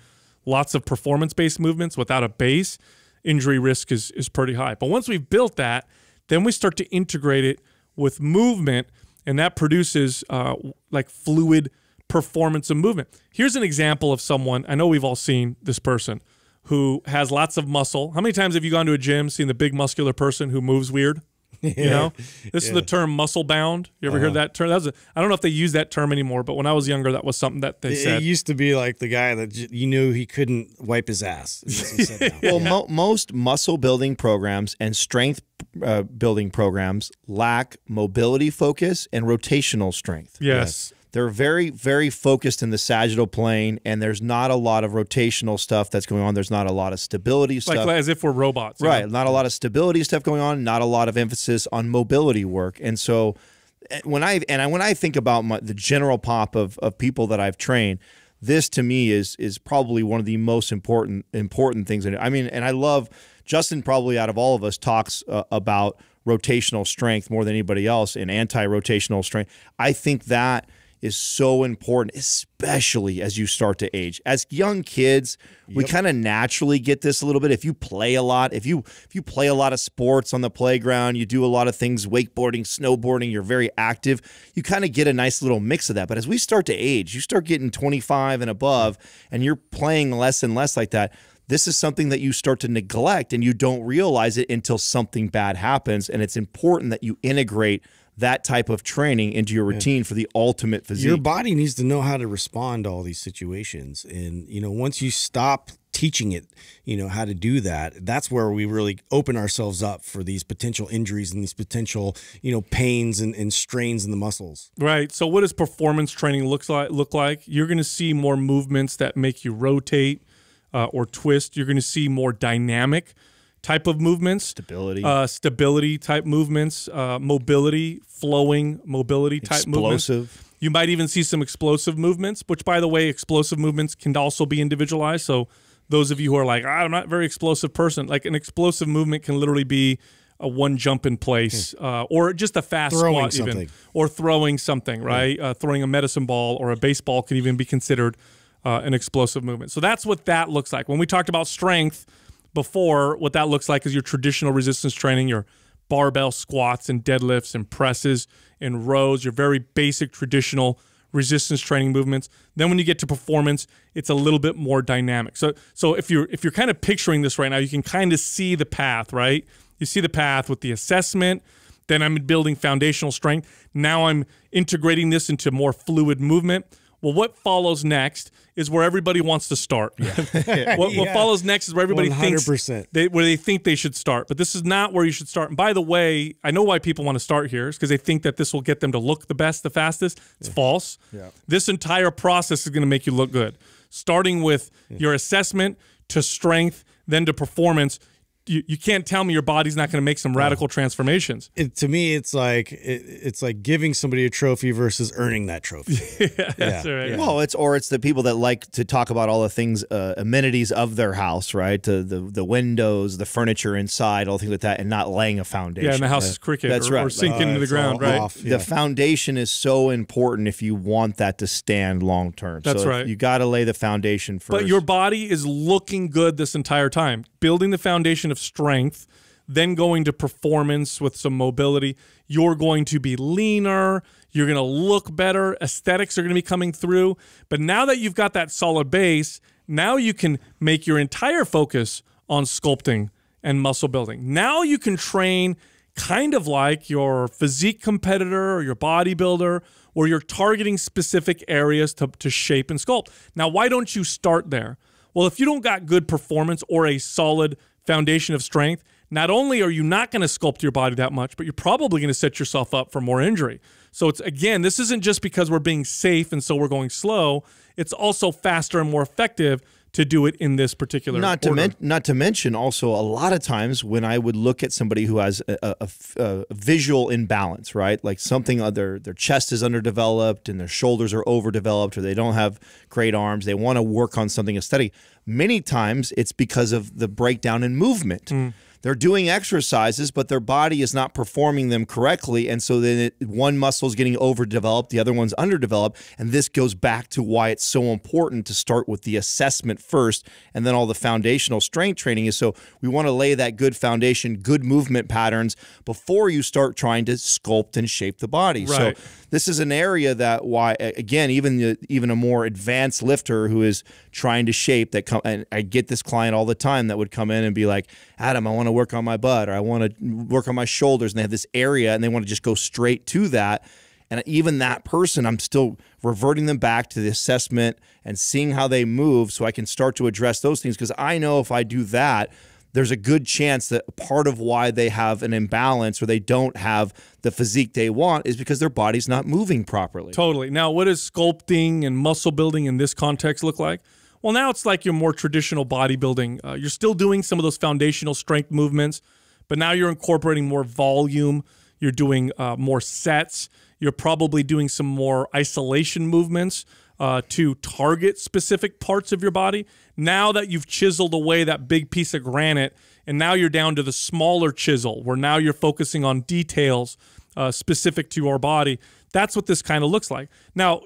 lots of performance based movements without a base injury risk is is pretty high but once we've built that then we start to integrate it with movement, and that produces uh, like fluid performance of movement. Here's an example of someone I know we've all seen this person who has lots of muscle. How many times have you gone to a gym, seen the big muscular person who moves weird? You know, this yeah. is the term muscle bound. You ever uh -huh. heard that term? That was a, I don't know if they use that term anymore, but when I was younger, that was something that they it, said. It used to be like the guy that you knew he couldn't wipe his ass. well, mo most muscle building programs and strength uh, building programs lack mobility focus and rotational strength. Yes. They're very, very focused in the sagittal plane, and there's not a lot of rotational stuff that's going on. There's not a lot of stability stuff. Like as if we're robots. Right. know? Not a lot of stability stuff going on, not a lot of emphasis on mobility work. And so eh, when I and I, when I think about my, the general pop of, of people that I've trained, this to me is is probably one of the most important important things. I mean, and I love – Justin probably out of all of us talks uh, about rotational strength more than anybody else and anti-rotational strength. I think that is so important, especially as you start to age. As young kids, yep. we kind of naturally get this a little bit. If you play a lot, if you if you play a lot of sports on the playground, you do a lot of things, wakeboarding, snowboarding, you're very active, you kind of get a nice little mix of that. But as we start to age, you start getting 25 and above, and you're playing less and less like that this is something that you start to neglect and you don't realize it until something bad happens. And it's important that you integrate that type of training into your routine yeah. for the ultimate physique. Your body needs to know how to respond to all these situations. And, you know, once you stop teaching it, you know, how to do that, that's where we really open ourselves up for these potential injuries and these potential, you know, pains and, and strains in the muscles. Right. So what does performance training looks like look like? You're gonna see more movements that make you rotate uh, or twist. You're going to see more dynamic type of movements, stability, uh, stability type movements, uh, mobility, flowing mobility type explosive. movements. Explosive. You might even see some explosive movements, which, by the way, explosive movements can also be individualized. So those of you who are like, ah, I'm not a very explosive person, like an explosive movement can literally be a one jump in place, hmm. uh, or just a fast throwing squat, something. even, or throwing something, right? Uh, throwing a medicine ball or a baseball could even be considered uh, an explosive movement. So that's what that looks like. When we talked about strength before, what that looks like is your traditional resistance training, your barbell squats and deadlifts and presses and rows, your very basic traditional resistance training movements. Then when you get to performance, it's a little bit more dynamic. So so if you're if you're kind of picturing this right now, you can kind of see the path, right? You see the path with the assessment, then I'm building foundational strength. Now I'm integrating this into more fluid movement. Well, what follows next is where everybody wants to start. Yeah. what, yeah. follows next is where everybody 100%. thinks they, where they think they should start. But this is not where you should start. And by the way, I know why people want to start here is because they think that this will get them to look the best, the fastest. It's yeah. false. This entire process is going to make you look good, starting with your assessment to strength, then to performance you, you can't tell me your body's not going to make some radical transformations. It, to me, it's like it, it's like giving somebody a trophy versus earning that trophy. yeah, yeah. Right. yeah, Well, it's or it's the people that like to talk about all the things uh, amenities of their house, right? The, the the windows, the furniture inside, all things like that, and not laying a foundation. Yeah, and the house is cricket. That's or, right. Or sinking uh, into the ground. right. Off, the foundation is so important if you want that to stand long term. That's so right. You got to lay the foundation first. But your body is looking good this entire time building the foundation of strength, then going to performance with some mobility. You're going to be leaner. You're going to look better. Aesthetics are going to be coming through. But now that you've got that solid base, now you can make your entire focus on sculpting and muscle building. Now you can train kind of like your physique competitor or your bodybuilder, where you're targeting specific areas to, to shape and sculpt. Now, why don't you start there? Well, if you don't got good performance or a solid foundation of strength, not only are you not going to sculpt your body that much, but you're probably going to set yourself up for more injury. So it's again, this isn't just because we're being safe and so we're going slow. It's also faster and more effective to do it in this particular not to men- not to mention also a lot of times when I would look at somebody who has a, a, a, visual imbalance, right? Like something other uh, their chest is underdeveloped and their shoulders are overdeveloped, or they don't have great arms. They want to work on something study. Many times it's because of the breakdown in movement. Mm. They're doing exercises, but their body is not performing them correctly. And so then it, one muscle is getting overdeveloped, the other one's underdeveloped. And this goes back to why it's so important to start with the assessment first and then all the foundational strength training is. So we want to lay that good foundation, good movement patterns before you start trying to sculpt and shape the body. Right. So this is an area that why again even the, even a more advanced lifter who is trying to shape that come and I get this client all the time that would come in and be like, "Adam, I want to to work on my butt or I want to work on my shoulders. And they have this area and they want to just go straight to that. And even that person, I'm still reverting them back to the assessment and seeing how they move so I can start to address those things. Because I know if I do that, there's a good chance that part of why they have an imbalance or they don't have the physique they want is because their body's not moving properly. Totally. Now, what does sculpting and muscle building in this context look like? Well, now it's like your more traditional bodybuilding. Uh, you're still doing some of those foundational strength movements, but now you're incorporating more volume. You're doing uh, more sets. You're probably doing some more isolation movements uh, to target specific parts of your body. Now that you've chiseled away that big piece of granite, and now you're down to the smaller chisel, where now you're focusing on details uh, specific to your body. That's what this kind of looks like. Now,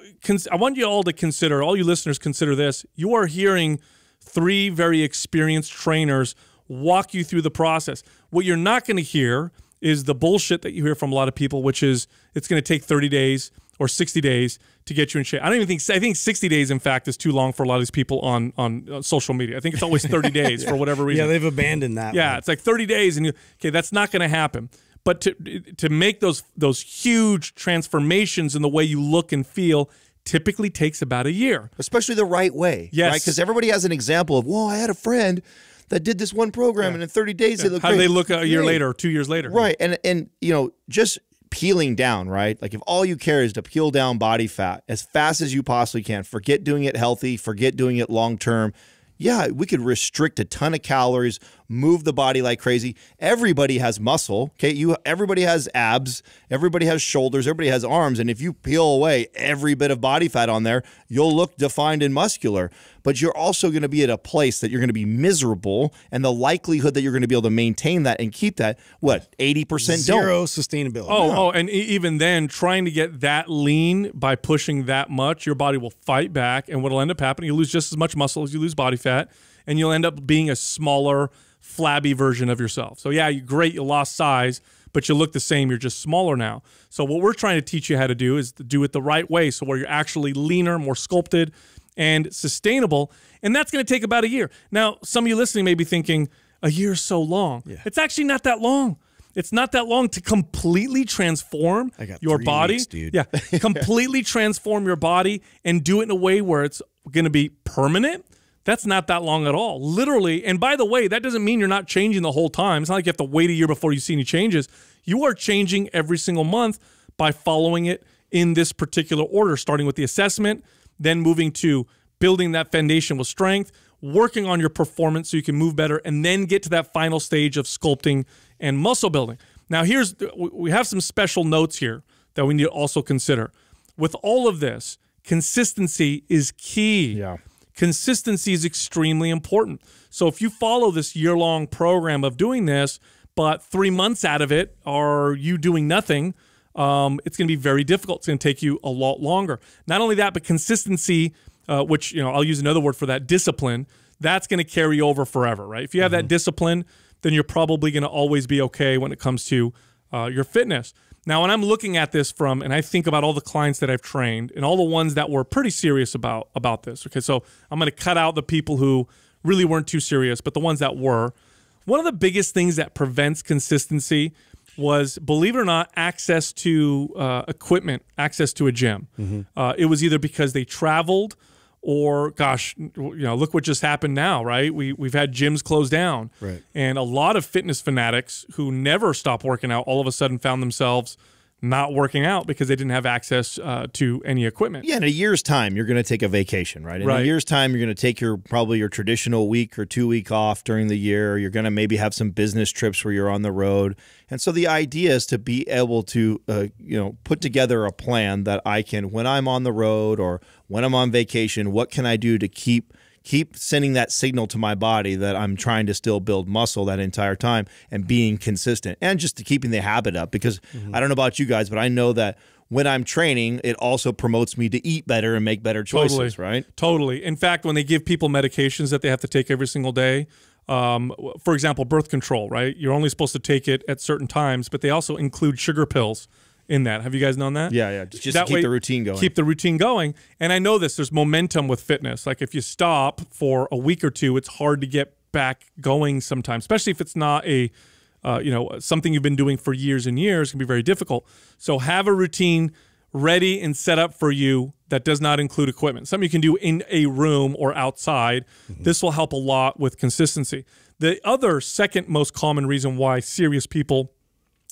I want you all to consider, all you listeners, consider this. You are hearing three very experienced trainers walk you through the process. What you're not going to hear is the bullshit that you hear from a lot of people, which is it's going to take 30 days or 60 days to get you in shape. I don't even think I think 60 days, in fact, is too long for a lot of these people on on uh, social media. I think it's always 30 days for whatever reason. Yeah, they've abandoned that. Yeah, one. it's like 30 days, and you, okay, that's not going to happen. But to to make those those huge transformations in the way you look and feel typically takes about a year, especially the right way. Yes, because right? everybody has an example of, "Well, I had a friend." that did this one program yeah. and in 30 days yeah. they look how great. they look a year later or two years later right and and you know just peeling down right like if all you care is to peel down body fat as fast as you possibly can forget doing it healthy forget doing it long term yeah we could restrict a ton of calories move the body like crazy. Everybody has muscle. Okay, you everybody has abs, everybody has shoulders, everybody has arms, and if you peel away every bit of body fat on there, you'll look defined and muscular. But you're also going to be at a place that you're going to be miserable, and the likelihood that you're going to be able to maintain that and keep that what eighty percent zero sustainability. Oh, oh, and even then, trying to get that lean by pushing that much, your body will fight back, and what'll end up happening, you lose just as much muscle as you lose body fat. And you'll end up being a smaller, flabby version of yourself. So yeah, you great, you lost size, but you look the same. You're just smaller now. So what we're trying to teach you how to do is to do it the right way, so where you're actually leaner, more sculpted, and sustainable. And that's going to take about a year. Now, some of you listening may be thinking, a year's so long. Yeah. It's actually not that long. It's not that long to completely transform your body. Weeks, dude. Yeah. completely transform your body and do it in a way where it's going to be permanent that's not that long at all. Literally, and by the way, that doesn't mean you're not changing the whole time. It's not like you have to wait a year before you see any changes. You are changing every single month by following it in this particular order, starting with the assessment, then moving to building that foundation with strength, working on your performance so you can move better, and then get to that final stage of sculpting and muscle building. Now, here's we have some special notes here that we need to also consider. With all of this, consistency is key. Yeah. Consistency is extremely important. So if you follow this year long program of doing this, but three months out of it are you doing nothing, um, it's going to be very difficult. It's going to take you a lot longer. Not only that, but consistency, uh, which you know I'll use another word for that, discipline. That's going to carry over forever, right? If you have mm -hmm. that mm-hmm. discipline, then you're probably going to always be okay when it comes to uh, your fitness. Now, when I'm looking at this from, and I think about all the clients that I've trained and all the ones that were pretty serious about about this. Okay, so I'm going to cut out the people who really weren't too serious, but the ones that were. One of the biggest things that prevents consistency was, believe it or not, access to uh, equipment, access to a gym. Mm -hmm. uh, it was either because they traveled or gosh, you know, look what just happened now, right? We we've had gyms closed down, right? And a lot of fitness fanatics who never stop working out all of a sudden found themselves not working out because they didn't have access uh, to any equipment. Yeah, in a year's time, you're going to take a vacation, right? In right. a year's time, you're going to take your probably your traditional week or two week off during the year. You're going to maybe have some business trips where you're on the road, and so the idea is to be able to uh, you know put together a plan that I can when I'm on the road or when I'm on vacation, what can I do to keep keep sending that signal to my body that I'm trying to still build muscle that entire time and being consistent and just keeping the habit up because mm -hmm. I don't know about you guys, but I know that when I'm training, it also promotes me to eat better and make better choices, totally. right? Totally. In fact, when they give people medications that they have to take every single day, um, for example, birth control, right? You're only supposed to take it at certain times, but they also include sugar pills in that. Have you guys known that? Yeah, yeah. Just, just that keep way, the routine going. Keep the routine going. And I know this. There's momentum with fitness. Like if you stop for a week or two, it's hard to get back going sometimes, especially if it's not a uh, you know something you've been doing for years and years can be very difficult. So have a routine ready and set up for you that does not include equipment. Something you can do in a room or outside. Mm -hmm. This will help a lot with consistency. The other second most common reason why serious people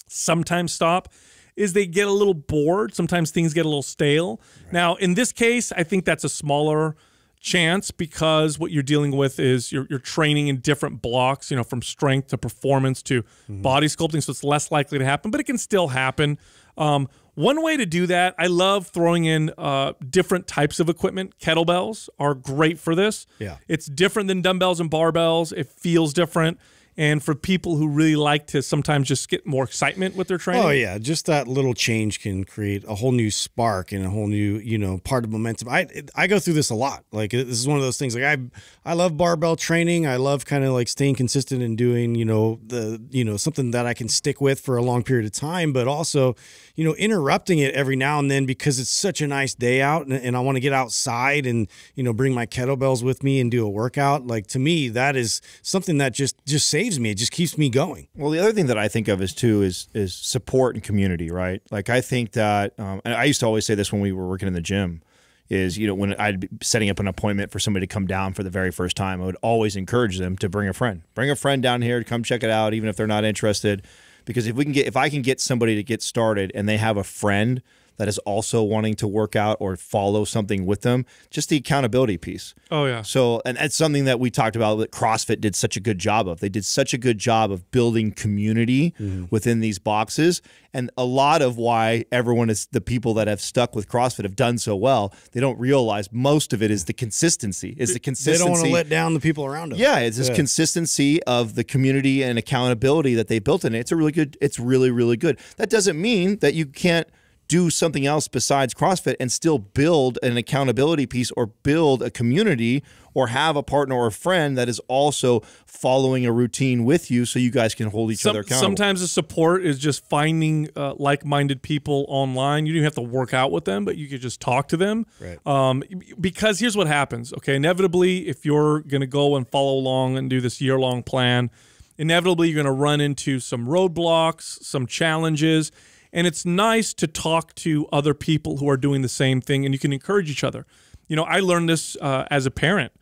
sometimes stop is they get a little bored. Sometimes things get a little stale. Right. Now, in this case, I think that's a smaller chance because what you're dealing with is you're, you're training in different blocks, you know, from strength to performance to mm-hmm. body sculpting. So it's less likely to happen, but it can still happen. Um, one way to do that, I love throwing in uh, different types of equipment. Kettlebells are great for this. Yeah. It's different than dumbbells and barbells. It feels different and for people who really like to sometimes just get more excitement with their oh, training. Oh yeah, just that little change can create a whole new spark and a whole new you know part of momentum. I I go through this a lot. Like this is one of those things. Like I I love barbell training. I love kind of like staying consistent and doing you know the you know something that I can stick with for a long period of time, but also you know interrupting it every now and then because it's such a nice day out and, and I want to get outside and you know bring my kettlebells with me and do a workout. Like to me that is something that just just saves saves me. It just keeps me going. Well, the other thing that I think of is too is is support and community, right? Like I think that, um, and I used to always say this when we were working in the gym, is you know when I'd be setting up an appointment for somebody to come down for the very first time, I would always encourage them to bring a friend, bring a friend down here to come check it out, even if they're not interested, because if we can get if I can get somebody to get started and they have a friend that is also wanting to work out or follow something with them, just the accountability piece. Oh, yeah. So, and that's something that we talked about that CrossFit did such a good job of. They did such a good job of building community mm. within these boxes. And a lot of why everyone is the people that have stuck with CrossFit have done so well, they don't realize most of it is the consistency, is the consistency. They don't want to let down the people around them. Yeah, it's this yeah. consistency of the community and accountability that they built in it. It's a really good, it's really, really good. That doesn't mean that you can't – do something else besides CrossFit and still build an accountability piece or build a community or have a partner or a friend that is also following a routine with you so you guys can hold each Some, other accountable. Sometimes the support is just finding uh, like minded people online. You don't even have to work out with them, but you could just talk to them. Right. Um, because here's what happens okay, inevitably, if you're going to go and follow along and do this year long plan, inevitably you're going to run into some roadblocks, some challenges, and it's nice to talk to other people who are doing the same thing and you can encourage each other. You know, I learned this uh, as a parent.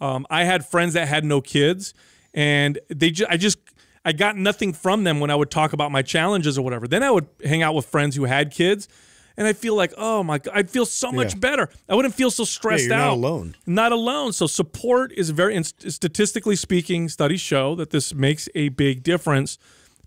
Um, I had friends that had no kids and they ju I just I got nothing from them when I would talk about my challenges or whatever. Then I would hang out with friends who had kids and I feel like, oh my God, I'd feel so much better. I wouldn't feel so stressed yeah, out. Not alone. Not alone. So support is very, and statistically speaking, studies show that this makes a big difference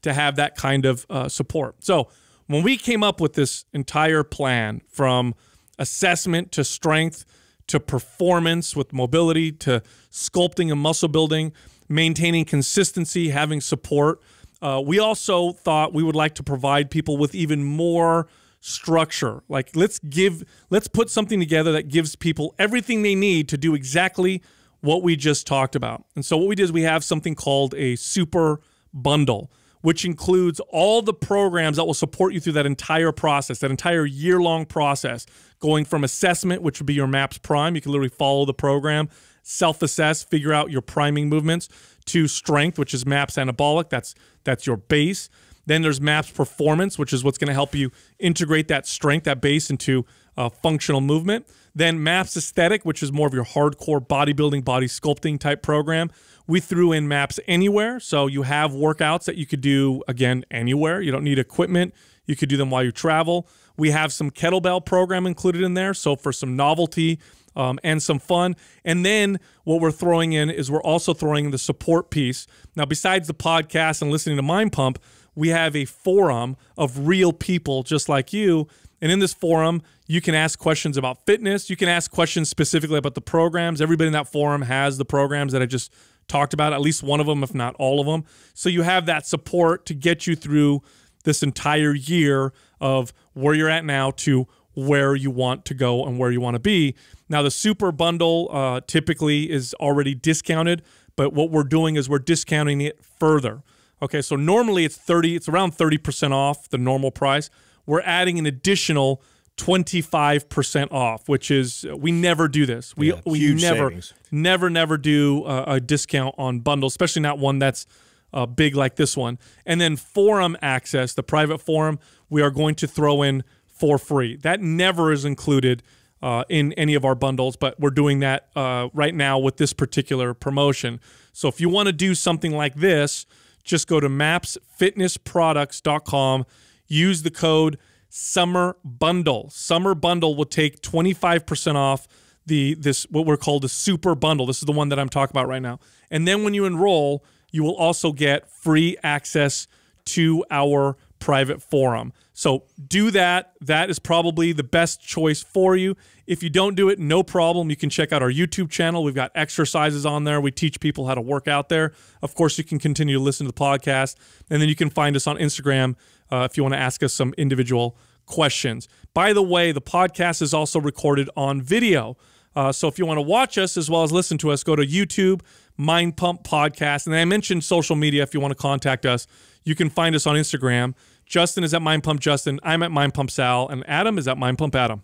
to have that kind of uh, support. So when we came up with this entire plan from assessment to strength to performance with mobility to sculpting and muscle building, maintaining consistency, having support, uh, we also thought we would like to provide people with even more structure. Like let's give, let's put something together that gives people everything they need to do exactly what we just talked about. And so what we did is we have something called a super bundle which includes all the programs that will support you through that entire process, that entire year long process, going from assessment, which would be your MAPS Prime. You can literally follow the program, self assess, figure out your priming movements, to strength, which is MAPS Anabolic. That's, that's your base. Then there's MAPS Performance, which is what's going to help you integrate that strength, that base, into uh, functional movement. Then MAPS Aesthetic, which is more of your hardcore bodybuilding, body sculpting type program, we threw in maps anywhere. So you have workouts that you could do, again, anywhere. You don't need equipment. You could do them while you travel. We have some kettlebell program included in there. So for some novelty um, and some fun. And then what we're throwing in is we're also throwing the support piece. Now, besides the podcast and listening to Mind Pump, we have a forum of real people just like you. And in this forum, you can ask questions about fitness. You can ask questions specifically about the programs. Everybody in that forum has the programs that I just talked about, at least one of them, if not all of them. So you have that support to get you through this entire year of where you're at now to where you want to go and where you want to be. Now, the super bundle uh, typically is already discounted, but what we're doing is we're discounting it further. Okay, so normally it's 30, it's around 30% off the normal price. We're adding an additional 25% off, which is we never do this. We yeah, we never savings. never never do a, a discount on bundles, especially not one that's uh, big like this one. And then forum access, the private forum, we are going to throw in for free. That never is included uh, in any of our bundles, but we're doing that uh, right now with this particular promotion. So if you want to do something like this, just go to mapsfitnessproducts.com, use the code summer bundle. Summer bundle will take 25% off the this what we're called the super bundle. This is the one that I'm talking about right now. And then when you enroll, you will also get free access to our private forum. So do that. That is probably the best choice for you. If you don't do it, no problem. You can check out our YouTube channel. We've got exercises on there. We teach people how to work out there. Of course, you can continue to listen to the podcast. And then you can find us on Instagram uh, if you want to ask us some individual questions. By the way, the podcast is also recorded on video. Uh, so if you want to watch us as well as listen to us, go to YouTube, Mind Pump Podcast. And I mentioned social media if you want to contact us. You can find us on Instagram. Justin is at Mind Pump Justin. I'm at Mind Pump Sal. And Adam is at Mind Pump Adam.